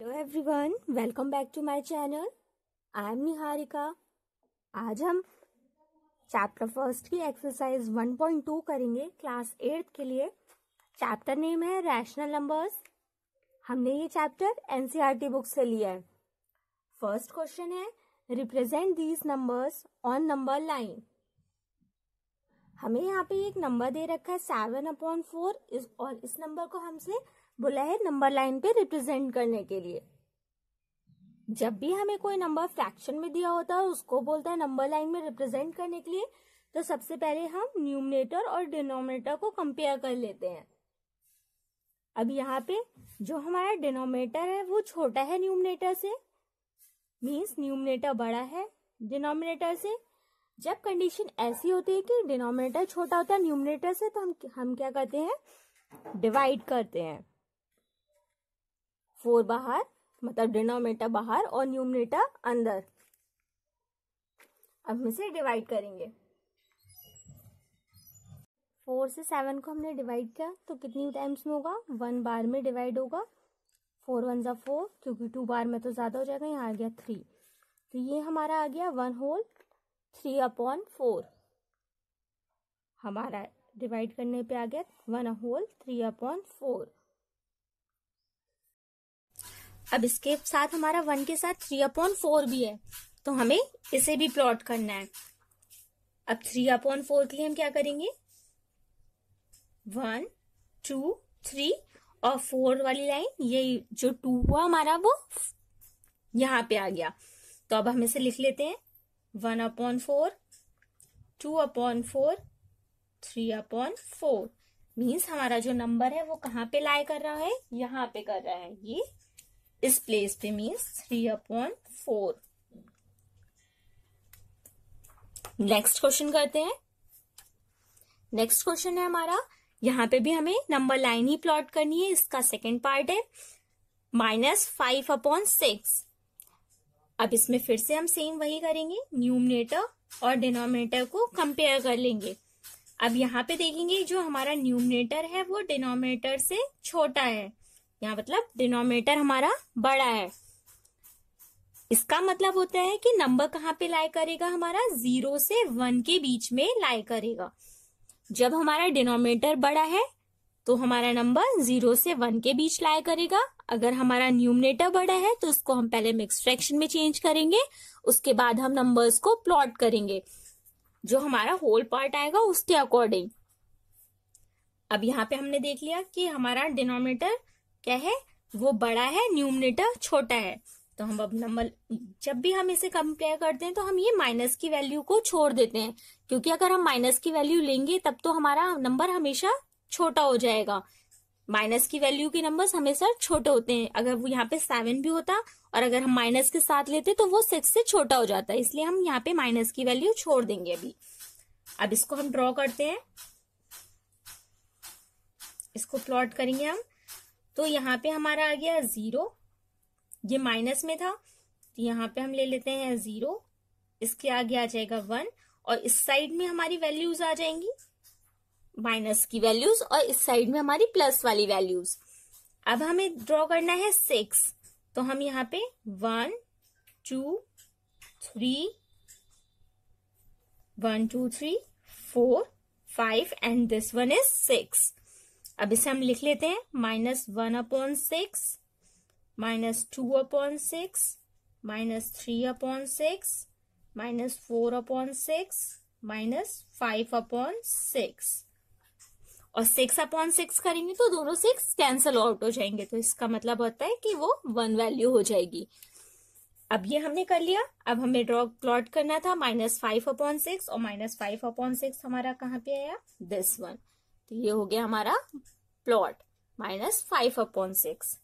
Hello everyone welcome back to my channel I am Niharika आज हम chapter first की exercise 1.2 करेंगे क्लास एट्थ के लिए चैप्टर नेम है रैशनल नंबर्स हमने ये चैप्टर एनसीईआरटी बुक से लिया है फर्स्ट क्वेश्चन है represent these numbers on number line हमें यहाँ पे एक नंबर दे रखा है सेवन अपॉइंट फोर और इस नंबर को हमसे बोला है नंबर लाइन पे रिप्रेजेंट करने के लिए जब भी हमें कोई नंबर फ्रैक्शन में दिया होता है उसको बोलता है नंबर लाइन में रिप्रेजेंट करने के लिए तो सबसे पहले हम न्यूमिनेटर और डिनोमिनेटर को कंपेयर कर लेते हैं अब यहाँ पे जो हमारा डिनोमिनेटर है वो छोटा है न्यूमिनेटर से मीन्स न्यूमिनेटर बड़ा है डिनोमिनेटर से जब कंडीशन ऐसी होती है कि डिनोमिनेटर छोटा होता है न्यूमिनेटर से तो हम हम क्या करते हैं डिवाइड करते हैं फोर बाहर मतलब डिनोमिनेटर बाहर और न्यूमिनेटर अंदर अब हम इसे डिवाइड करेंगे फोर से सेवन को हमने डिवाइड किया तो कितनी टाइम्स में होगा वन बार में डिवाइड होगा फोर वन ज़ा फोर क्योंकि टू बार में तो ज़्यादा हो जाएगा यहाँ आ गया थ्री तो ये हमारा आ गया one whole three upon four हमारा डिवाइड करने पे आ गया one whole three upon four अब इसके साथ हमारा वन के साथ थ्री अपॉन फोर भी है तो हमें इसे भी प्लॉट करना है अब थ्री अपॉन फोर के लिए हम क्या करेंगे वन टू थ्री और फोर वाली लाइन ये जो टू हुआ हमारा वो यहाँ पे आ गया तो अब हम इसे लिख लेते हैं one upon four two upon four three upon four means हमारा जो नंबर है वो कहाँ पे लाई कर रहा है यहाँ पे कर रहा है ये इस प्लेस पे means three upon four next question करते हैं नेक्स्ट क्वेश्चन है हमारा यहाँ पे भी हमें नंबर लाइन ही प्लॉट करनी है इसका सेकेंड पार्ट है माइनस फाइव अपॉन सिक्स अब इसमें फिर से हम सेम वही करेंगे न्यूमिनेटर और डिनोमिनेटर को कंपेयर कर लेंगे अब यहाँ पे देखेंगे जो हमारा न्यूमिनेटर है वो डिनोमिनेटर से छोटा है यहाँ मतलब डिनोमिनेटर हमारा बड़ा है इसका मतलब होता है कि नंबर कहाँ पे लाई करेगा हमारा जीरो से वन के बीच में लाई करेगा जब हमारा डिनोमिनेटर बड़ा है तो हमारा नंबर जीरो से वन के बीच लाया करेगा अगर हमारा न्यूमिनेटर बड़ा है तो उसको हम पहले मिक्स फ्रैक्शन में चेंज करेंगे उसके बाद हम नंबर्स को प्लॉट करेंगे जो हमारा होल पार्ट आएगा उसके अकॉर्डिंग अब यहाँ पे हमने देख लिया कि हमारा डिनोमिनेटर क्या है वो बड़ा है न्यूमिनेटर छोटा है तो हम अब नंबर जब भी हम इसे कंपेयर करते हैं तो हम ये माइनस की वैल्यू को छोड़ देते हैं क्योंकि अगर हम माइनस की वैल्यू लेंगे तब तो हमारा नंबर हमेशा छोटा हो जाएगा माइनस की वैल्यू के नंबर्स हमेशा छोटे होते हैं अगर वो यहाँ पे सेवन भी होता और अगर हम माइनस के साथ लेते तो वो सिक्स से छोटा हो जाता है इसलिए हम यहाँ पे माइनस की वैल्यू छोड़ देंगे अभी अब इसको हम ड्रॉ करते हैं इसको प्लॉट करेंगे हम तो यहाँ पे हमारा आ गया जीरो ये माइनस में था तो यहाँ पे हम ले लेते हैं जीरो इसके आगे आ जाएगा वन और इस साइड में हमारी वैल्यूज आ जाएंगी माइनस की वैल्यूज और इस साइड में हमारी प्लस वाली वैल्यूज अब हमें ड्रॉ करना है सिक्स तो हम यहाँ पे one two three one two three four five and this one is six अब इसे हम लिख लेते हैं minus one upon six minus two upon six minus three upon six minus four upon six minus five upon six और six upon six करेंगे तो दोनों सिक्स कैंसिल आउट हो जाएंगे तो इसका मतलब होता है कि वो वन वैल्यू हो जाएगी अब ये हमने कर लिया अब हमें ड्रॉ प्लॉट करना था माइनस फाइव अपॉन सिक्स और माइनस फाइव अपॉन सिक्स हमारा कहाँ पे आया दिस वन तो ये हो गया हमारा plot minus five upon six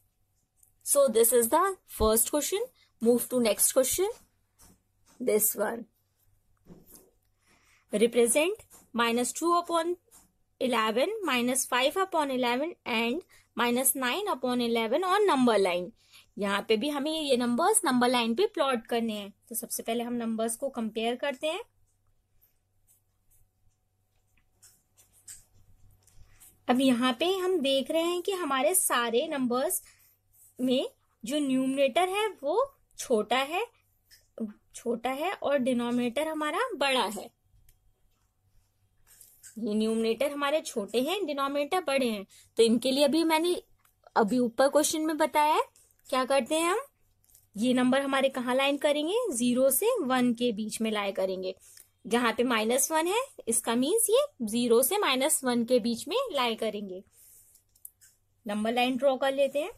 so this is the first question move to next question this one represent minus two upon eleven minus five upon eleven and minus nine upon eleven on number line यहाँ पे भी हमें ये numbers number line पे plot करने हैं तो सबसे पहले हम नंबर्स को कंपेयर करते हैं अब यहाँ पे हम देख रहे हैं कि हमारे सारे नंबर्स में जो न्यूमिनेटर है वो छोटा है छोटा है और डिनोमिनेटर हमारा बड़ा है ये न्यूमिनेटर हमारे छोटे हैं डिनोमिनेटर बड़े हैं तो इनके लिए अभी मैंने अभी ऊपर क्वेश्चन में बताया है क्या करते हैं हम ये नंबर हमारे कहाँ लाइन करेंगे जीरो से वन के बीच में लाए करेंगे जहां पे माइनस वन है इसका मीन्स ये जीरो से माइनस वन के बीच में लाई करेंगे नंबर लाइन ड्रॉ कर लेते हैं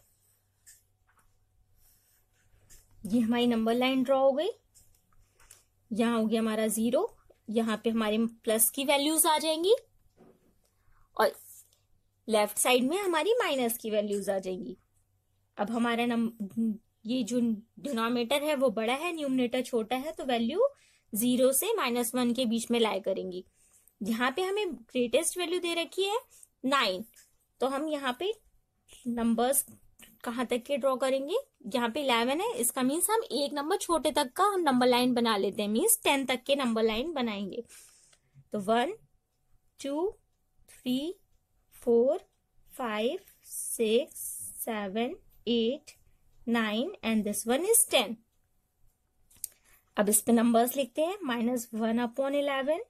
ये हमारी नंबर लाइन ड्रॉ हो गई यहाँ हो गया हमारा जीरो यहाँ पे हमारे प्लस की वैल्यूज आ जाएंगी और लेफ्ट साइड में हमारी माइनस की वैल्यूज आ जाएंगी अब हमारा नम ये जो डिनोमिनेटर है वो बड़ा है न्यूमिनेटर छोटा है तो वैल्यू जीरो से माइनस वन के बीच में लाई करेंगी यहाँ पे हमें ग्रेटेस्ट वैल्यू दे रखी है नाइन तो हम यहाँ पे नंबर्स कहाँ तक के ड्रॉ करेंगे यहाँ पे इलेवन है इसका मीन्स हम एक नंबर छोटे तक का हम नंबर लाइन बना लेते हैं मीन्स टेन तक के नंबर लाइन बनाएंगे तो one two three four five six seven eight nine and this one is ten अब इस पे नंबर्स लिखते हैं minus one upon eleven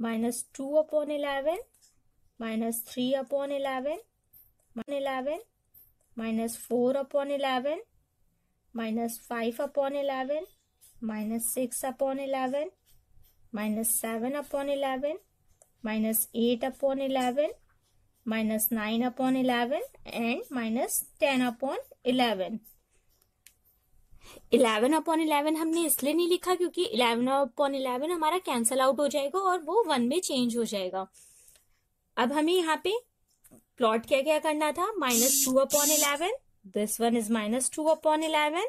minus two upon eleven minus three upon eleven eleven minus four upon eleven minus five upon eleven minus six upon eleven minus seven upon eleven minus eight upon eleven minus nine upon eleven and minus ten upon eleven eleven upon eleven हमने इसलिए नहीं लिखा क्योंकि eleven upon eleven हमारा cancel out हो जाएगा और वो वन में चेंज हो जाएगा अब हमें यहाँ पे प्लॉट क्या क्या करना था minus two upon eleven this one is minus two upon eleven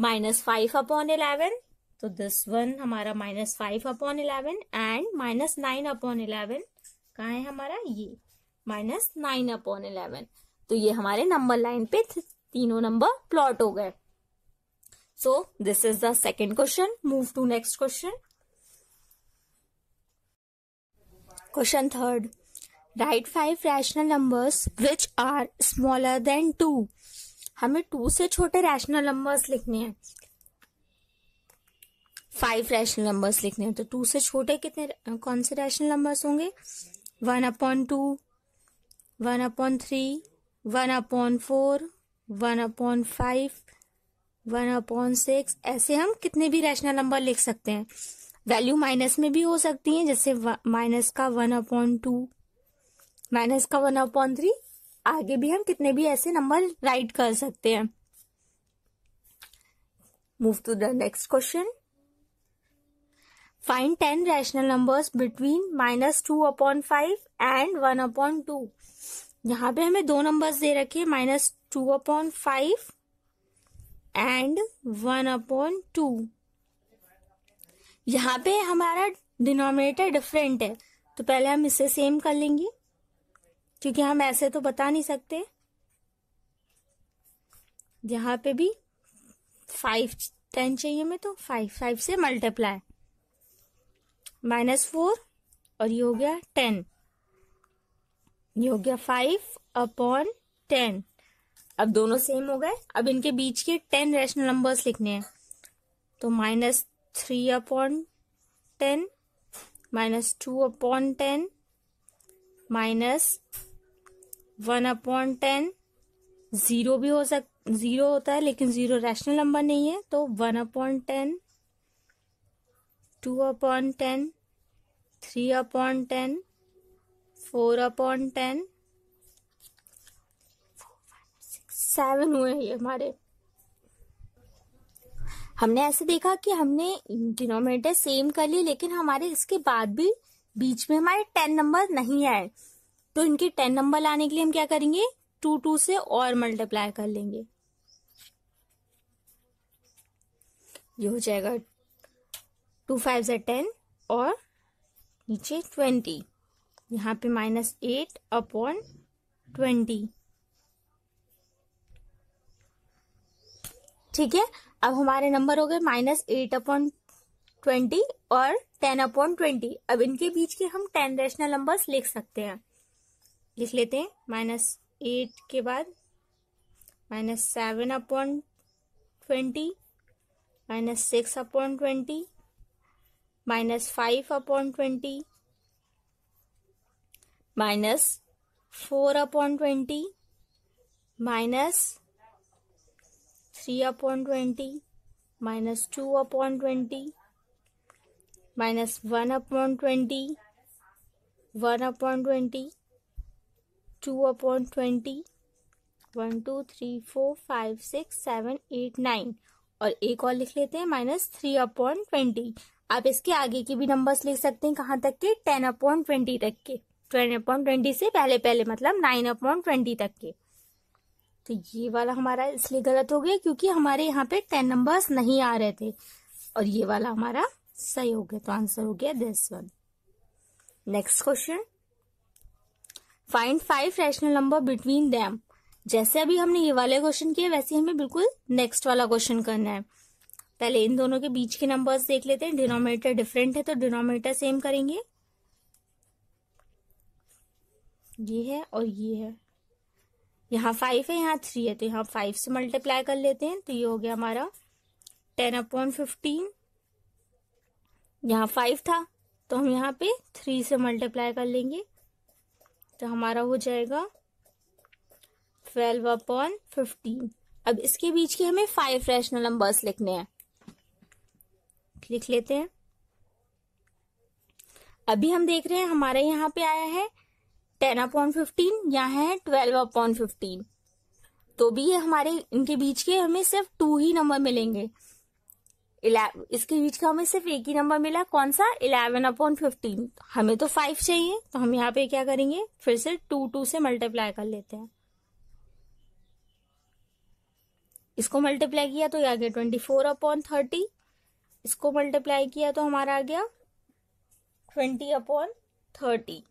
minus five upon eleven तो दिस वन हमारा minus five upon eleven and minus nine upon eleven कहा है हमारा ये माइनस नाइन अपॉन इलेवन तो ये हमारे नंबर लाइन पे तीनों नंबर प्लॉट हो गए So this is the second question. Move to next question. Question third. Write five rational numbers which are smaller than two. हमें टू से छोटे रैशनल नंबर्स लिखने हैं फाइव रैशनल नंबर्स लिखने हैं तो टू से छोटे कितने कौन से रैशनल नंबर्स होंगे one upon two one upon three one upon four one upon five one upon six ऐसे हम कितने भी रैशनल नंबर लिख सकते हैं वैल्यू माइनस में भी हो सकती है जैसे माइनस का वन अपॉन टू माइनस का वन अपॉन थ्री आगे भी हम कितने भी ऐसे नंबर राइट कर सकते हैं move to the next question find ten rational numbers between minus two upon five and one upon two यहां पे हमें दो नंबर्स दे रखे minus two upon five and one upon two यहाँ पे हमारा डिनोमिनेटर डिफरेंट है तो पहले हम इसे सेम कर लेंगे क्योंकि हम ऐसे तो बता नहीं सकते यहाँ पे भी फाइव टेन चाहिए हमें तो फाइव फाइव से मल्टीप्लाई माइनस फोर और ये हो गया टेन ये हो गया फाइव अपॉन टेन अब दोनों सेम हो गए अब इनके बीच के टेन रेशनल नंबर्स लिखने हैं तो minus three upon ten minus two upon ten minus one upon ten zero भी हो सक ज़ीरो होता है लेकिन ज़ीरो रैशनल नंबर नहीं है तो one upon ten two upon ten three upon ten four upon ten seven हुए हैं हमारे हमने ऐसे देखा कि हमने डिनोमिनेटर सेम कर लिए लेकिन हमारे इसके बाद भी बीच में हमारे टेन नंबर नहीं आए तो इनके टेन नंबर लाने के लिए हम क्या करेंगे टू टू से और मल्टीप्लाई कर लेंगे ये हो जाएगा टू फाइव से टेन और नीचे ट्वेंटी यहाँ पे माइनस एट अपॉन ट्वेंटी ठीक है अब हमारे नंबर हो गए माइनस एट अपॉइंट ट्वेंटी और टेन अपॉन ट्वेंटी अब इनके बीच के हम टेन रेशनल नंबर्स लिख सकते हैं लिख लेते हैं माइनस एट के बाद minus seven upon twenty minus six upon twenty minus five upon twenty minus four upon twenty minus three upon twenty minus two upon twenty minus one upon twenty one upon twenty two upon twenty one two three four five six seven eight nine और एक और लिख लेते हैं minus three upon twenty आप इसके आगे के भी नंबर्स लिख सकते हैं कहाँ तक के टेन अपॉन ट्वेंटी तक के ट्वेंटी अपॉन ट्वेंटी से पहले पहले मतलब नाइन अपॉन ट्वेंटी तक के तो ये वाला हमारा इसलिए गलत हो गया क्योंकि हमारे यहाँ पे टेन नंबर्स नहीं आ रहे थे और ये वाला हमारा सही हो गया तो आंसर हो गया this one next question find five rational number between them जैसे अभी हमने ये वाले क्वेश्चन किया वैसे हमें बिल्कुल नेक्स्ट वाला क्वेश्चन करना है पहले इन दोनों के बीच के नंबर्स देख लेते हैं डिनोमिनेटर डिफरेंट है तो डिनोमिनेटर सेम करेंगे ये है और ये है यहाँ फाइव है यहाँ थ्री है तो यहाँ फाइव से मल्टीप्लाई कर लेते हैं तो ये हो गया हमारा टेन अपॉन फिफ्टीन यहाँ फाइव था तो हम यहाँ पे थ्री से मल्टीप्लाई कर लेंगे तो हमारा हो जाएगा ट्वेल्व अपॉन फिफ्टीन अब इसके बीच के हमें फाइव रैशनल नंबर्स लिखने हैं लिख लेते हैं अभी हम देख रहे हैं हमारे यहाँ पे आया है टेन अपॉन फिफ्टीन यहाँ है ट्वेल्व अपॉन फिफ्टीन तो भी ये हमारे इनके बीच के हमें सिर्फ टू ही नंबर मिलेंगे इसके बीच का हमें सिर्फ एक ही नंबर मिला कौन सा इलेवन अपॉन फिफ्टीन हमें तो फाइव चाहिए तो हम यहाँ पे क्या करेंगे फिर से टू टू से मल्टीप्लाई कर लेते हैं इसको मल्टीप्लाई किया तो ये आ गया ट्वेंटी फोर अपॉन थर्टी इसको मल्टीप्लाई किया तो हमारा आ गया ट्वेंटी अपॉन थर्टी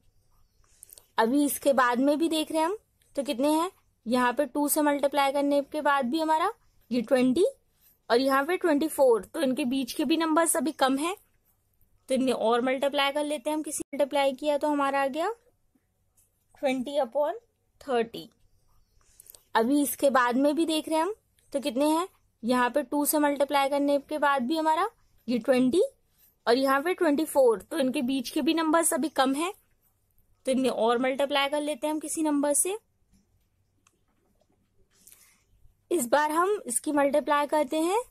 अभी इसके बाद में भी देख रहे हैं हम तो कितने हैं यहाँ पे टू से मल्टीप्लाई करने के बाद भी हमारा ये ट्वेंटी और यहाँ पे ट्वेंटी फोर तो इनके बीच के भी नंबर अभी कम है तो इनमें और मल्टीप्लाई कर लेते हैं हम किसी मल्टीप्लाई किया तो हमारा आ गया ट्वेंटी अपॉन थर्टी अभी इसके बाद में भी देख रहे हैं हम तो कितने हैं यहाँ पे टू से मल्टीप्लाई करने के बाद भी हमारा ये ट्वेंटी और यहाँ पे ट्वेंटी फोर तो इनके बीच के भी नंबर अभी कम है तो इनमें और मल्टीप्लाई कर लेते हैं हम किसी नंबर से इस बार हम इसकी मल्टीप्लाई करते हैं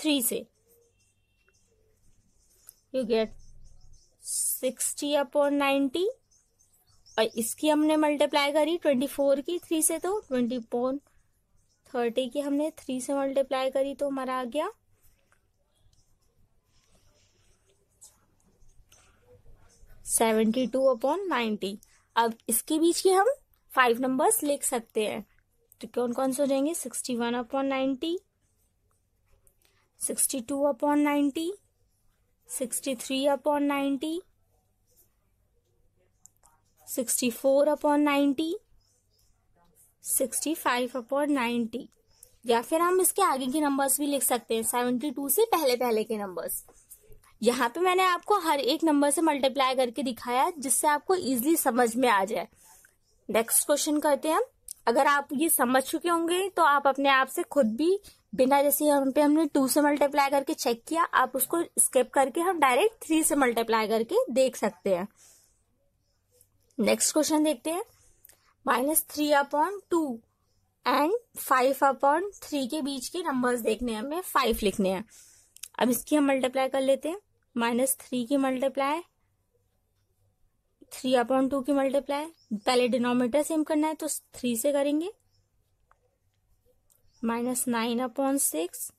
थ्री से you get sixty upon ninety और इसकी हमने मल्टीप्लाई करी ट्वेंटी फोर की थ्री से तो ट्वेंटी अपॉन थर्टी की हमने थ्री से मल्टीप्लाई करी तो हमारा आ गया सेवेंटी टू अपॉन नाइन्टी अब इसके बीच के हम फाइव नंबर्स लिख सकते हैं तो कौन कौन से हो जाएंगे sixty one upon ninety sixty two upon ninety sixty three upon ninety sixty four upon ninety sixty five upon ninety या फिर हम इसके आगे के नंबर्स भी लिख सकते हैं सेवेंटी टू से पहले पहले के नंबर्स यहाँ पे मैंने आपको हर एक नंबर से मल्टीप्लाई करके दिखाया जिससे आपको इजिली समझ में आ जाए नेक्स्ट क्वेश्चन करते हैं हम अगर आप ये समझ चुके होंगे तो आप अपने आप से खुद भी बिना जैसे हम पे हमने टू से मल्टीप्लाई करके चेक किया आप उसको स्केप करके हम डायरेक्ट थ्री से मल्टीप्लाई करके देख सकते हैं नेक्स्ट क्वेश्चन देखते हैं minus three upon two and five upon three के बीच के नंबर्स देखने हैं हमें फाइव लिखने हैं अब इसकी हम मल्टीप्लाई कर लेते हैं माइनस थ्री की मल्टीप्लाई थ्री अपॉन टू की मल्टीप्लाई पहले डिनोमीटर सेम करना है तो थ्री से करेंगे minus nine upon six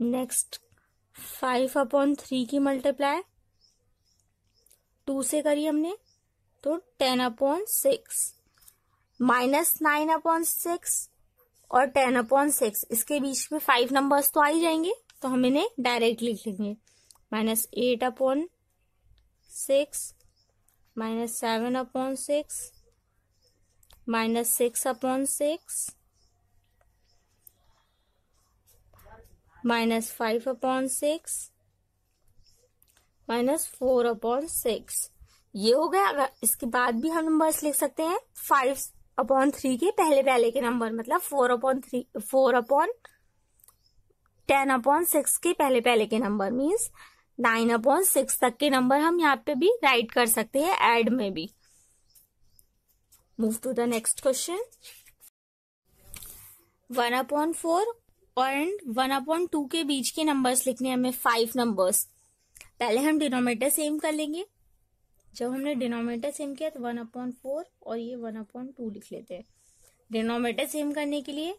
next five upon three की मल्टीप्लाई टू से करी हमने तो ten upon six minus nine upon six और टेन अपॉन सिक्स इसके बीच में फाइव नंबर्स तो आ ही जाएंगे तो हम इन्हें डायरेक्ट लिख लेंगे minus eight upon six minus seven upon six minus six upon six minus five upon six minus four upon six ये हो गया अगर इसके बाद भी हम नंबर्स लिख सकते हैं फाइव अपॉन थ्री के पहले पहले के नंबर मतलब four upon three four upon ten upon six के पहले पहले के number means nine upon six तक के नंबर हम यहाँ पे भी राइट कर सकते हैं एड में भी move to the next question one upon four और वन अपॉन टू के बीच के नंबर्स लिखने हमें फाइव नंबर्स पहले हम डिनोमीटर सेम कर लेंगे जब हमने डिनोमीटर सेम किया तो वन अपॉन फोर और ये वन अपॉन टू लिख लेते हैं डिनोमीटर सेम करने के लिए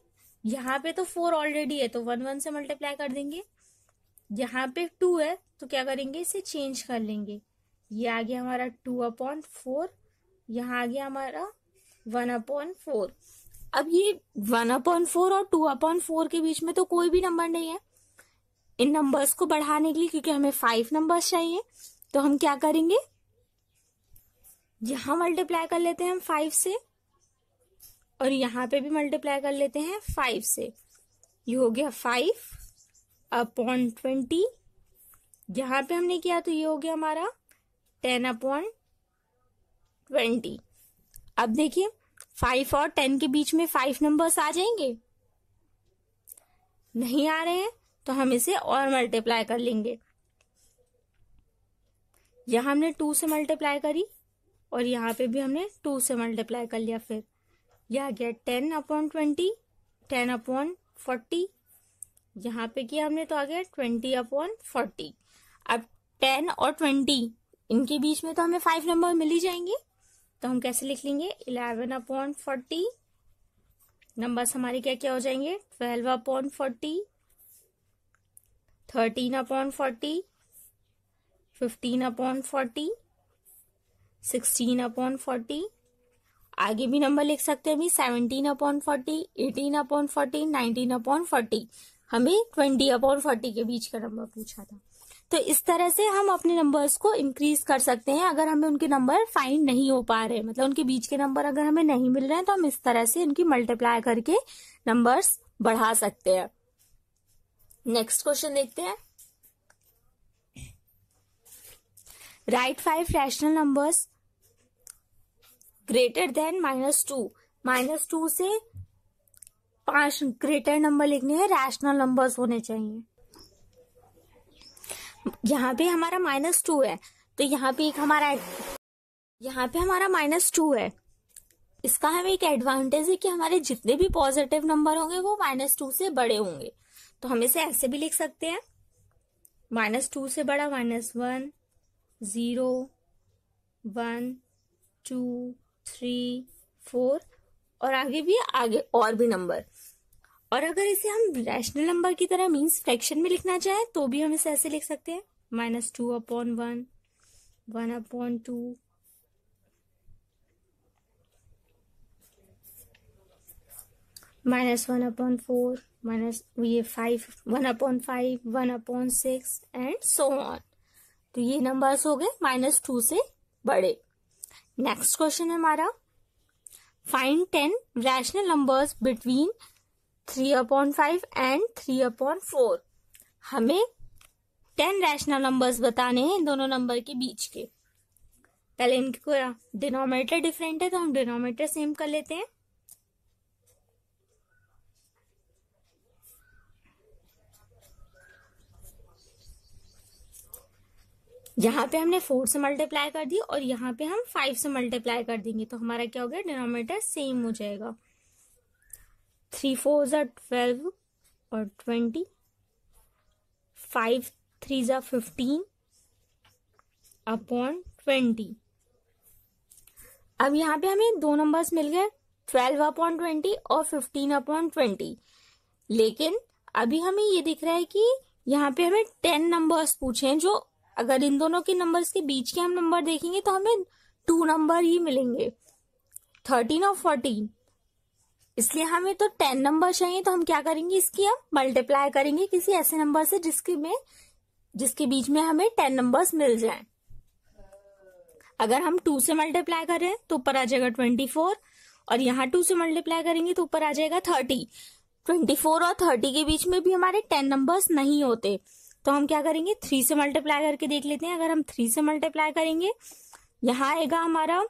यहाँ पे तो फोर ऑलरेडी है तो वन वन से मल्टीप्लाई कर देंगे यहाँ पे टू है तो क्या करेंगे इसे चेंज कर लेंगे ये आ गया हमारा टू अपॉन फोर यहाँ आ गया हमारा वन अपॉन फोर अब ये वन अपॉन फोर और टू अपॉन फोर के बीच में तो कोई भी नंबर नहीं है इन नंबर्स को बढ़ाने के लिए क्योंकि हमें फाइव नंबर्स चाहिए तो हम क्या करेंगे यहां मल्टीप्लाई कर लेते हैं हम फाइव से और यहाँ पे भी मल्टीप्लाई कर लेते हैं फाइव से ये हो गया फाइव अपॉन ट्वेंटी यहां पे हमने किया तो ये हो गया हमारा टेन अपॉन ट्वेंटी अब देखिए फाइव और टेन के बीच में फाइव नंबर्स आ जाएंगे नहीं आ रहे हैं तो हम इसे और मल्टीप्लाई कर लेंगे यहां हमने टू से मल्टीप्लाई करी और यहां पे भी हमने टू से मल्टीप्लाई कर लिया फिर यह आ गया ten upon twenty ten upon forty यहाँ पे किया हमने तो आ गया ट्वेंटी अपॉन फोर्टी अब टेन और ट्वेंटी इनके बीच में तो हमें फाइव नंबर मिल ही जाएंगे तो हम कैसे लिख लेंगे इलेवन अपॉन फोर्टी नंबर्स हमारे क्या क्या हो जाएंगे twelve upon forty thirteen upon forty fifteen upon forty sixteen upon forty आगे भी नंबर लिख सकते हैं भी seventeen upon forty eighteen upon forty nineteen upon forty हमें ट्वेंटी अब और फोर्टी के बीच का नंबर पूछा था तो इस तरह से हम अपने नंबर्स को इंक्रीज कर सकते हैं अगर हमें उनके नंबर फाइंड नहीं हो पा रहे मतलब उनके बीच के नंबर अगर हमें नहीं मिल रहे हैं तो हम इस तरह से उनकी मल्टीप्लाई करके नंबर्स बढ़ा सकते हैं नेक्स्ट क्वेश्चन देखते हैं right five rational numbers greater than minus two minus two से पांच ग्रेटर नंबर लिखने हैं रैशनल नंबर्स होने चाहिए यहाँ पे हमारा माइनस टू है तो यहाँ पे एक हमारा यहाँ पे हमारा माइनस टू है इसका हमें एक एडवांटेज है कि हमारे जितने भी पॉजिटिव नंबर होंगे वो माइनस टू से बड़े होंगे तो हम इसे ऐसे भी लिख सकते हैं माइनस टू से बड़ा minus one zero one two three four और आगे भी आगे और भी नंबर और अगर इसे हम रैशनल नंबर की तरह मीन्स फ्रैक्शन में लिखना चाहें तो भी हम इसे ऐसे लिख सकते हैं minus two upon one one upon two minus one upon four minus ये five one upon five one upon six and so on तो ये नंबर्स हो गए माइनस टू से बड़े नेक्स्ट क्वेश्चन है हमारा find ten rational numbers between three upon five and three upon four हमें टेन रैशनल नंबर्स बताने हैं दोनों नंबर के बीच के पहले इनके डिनोमिनेटर डिफरेंट है तो हम डिनोमिनेटर सेम कर लेते हैं यहाँ पे हमने फोर से मल्टीप्लाई कर दी और यहाँ पे हम फाइव से मल्टीप्लाई कर देंगे तो हमारा क्या हो गया डिनोमीटर सेम हो जाएगा थ्री फोर ज़ा ट्वेल्व और ट्वेंटी फाइव थ्री ज़ा फिफ्टीन अपॉन ट्वेंटी अब यहाँ पे हमें दो नंबर्स मिल गए ट्वेल्व अपॉन ट्वेंटी और फिफ्टीन अपॉन ट्वेंटी लेकिन अभी हमें ये दिख रहा है कि यहाँ पे हमें टेन नंबर्स पूछे हैं जो अगर इन दोनों के नंबर्स के बीच के हम नंबर देखेंगे तो हमें टू नंबर ही मिलेंगे थर्टीन और फोर्टीन इसलिए हमें तो टेन नंबर चाहिए तो हम क्या करेंगे इसकी हम मल्टीप्लाई करेंगे किसी ऐसे नंबर से जिसके में जिसके बीच में हमें टेन नंबर्स मिल जाएं अगर हम टू से मल्टीप्लाई करें तो ऊपर आ जाएगा ट्वेंटी फोर और यहाँ टू से मल्टीप्लाई करेंगे तो ऊपर आ जाएगा थर्टी ट्वेंटी फोर और थर्टी के बीच में भी हमारे टेन नंबर्स नहीं होते तो हम क्या करेंगे थ्री से मल्टीप्लाई करके देख लेते हैं अगर हम थ्री से मल्टीप्लाई करेंगे यहाँ आएगा हमारा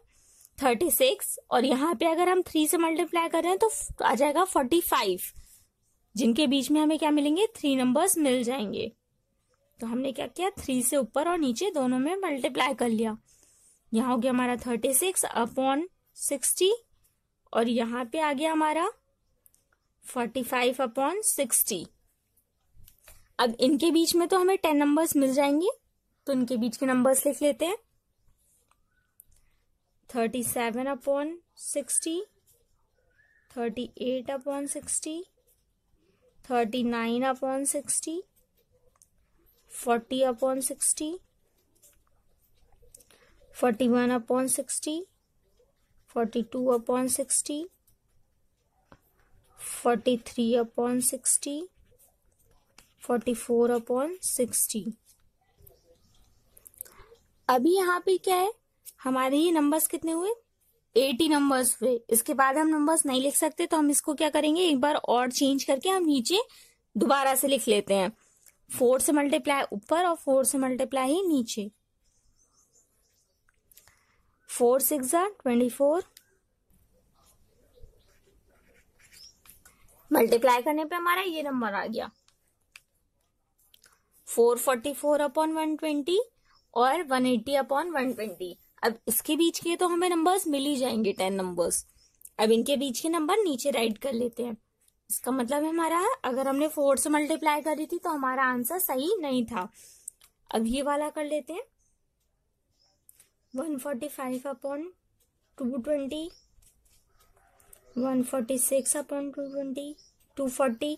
थर्टी सिक्स और यहाँ पे अगर हम थ्री से मल्टीप्लाई कर रहे हैं तो आ जाएगा फोर्टी फाइव जिनके बीच में हमें क्या मिलेंगे थ्री नंबर्स मिल जाएंगे तो हमने क्या किया थ्री से ऊपर और नीचे दोनों में मल्टीप्लाई कर लिया यहाँ हो गया हमारा थर्टी सिक्स अपॉन सिक्सटी और यहाँ पे आ गया हमारा फोर्टी फाइव अपॉन सिक्सटी अब इनके बीच में तो हमें टेन नंबर्स मिल जाएंगे तो इनके बीच के नंबर्स लिख लेते हैं thirty seven upon sixty thirty eight upon sixty thirty nine upon sixty forty upon sixty forty one upon sixty forty two upon sixty forty three upon sixty 44 upon 60 अभी यहाँ पे क्या है हमारे ये नंबर्स कितने हुए 80 नंबर्स हुए इसके बाद हम नंबर्स नहीं लिख सकते तो हम इसको क्या करेंगे एक बार और चेंज करके हम नीचे दोबारा से लिख लेते हैं फोर से मल्टीप्लाई ऊपर और फोर से मल्टीप्लाई ही नीचे four six twenty four multiply करने पे हमारा ये नंबर आ गया four forty four upon one twenty और one eighty upon one twenty अब इसके बीच के तो हमें नंबर मिल ही जाएंगे टेन नंबर्स अब इनके बीच के नंबर नीचे राइट कर लेते हैं इसका मतलब है हमारा अगर हमने फोर से मल्टीप्लाई करी थी तो हमारा आंसर सही नहीं था अब ये वाला कर लेते हैं one forty five upon two twenty one forty six upon two twenty two forty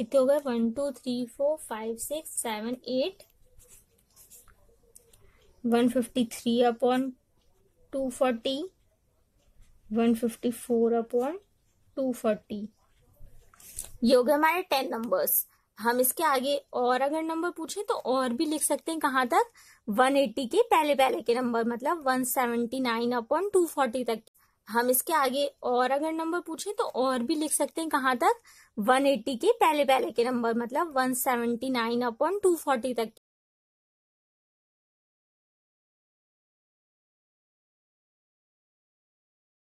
कितने हो गए one two three four five six seven eight one fifty three upon two forty one fifty four upon two forty ये हो गए हमारे ten numbers हम इसके आगे और अगर नंबर पूछें तो और भी लिख सकते हैं कहाँ तक 180 के पहले पहले के नंबर मतलब 179 अपॉन टू तक हम इसके आगे और अगर नंबर पूछें तो और भी लिख सकते हैं कहाँ तक 180 के पहले पहले के नंबर मतलब 179 अपॉन 240 तक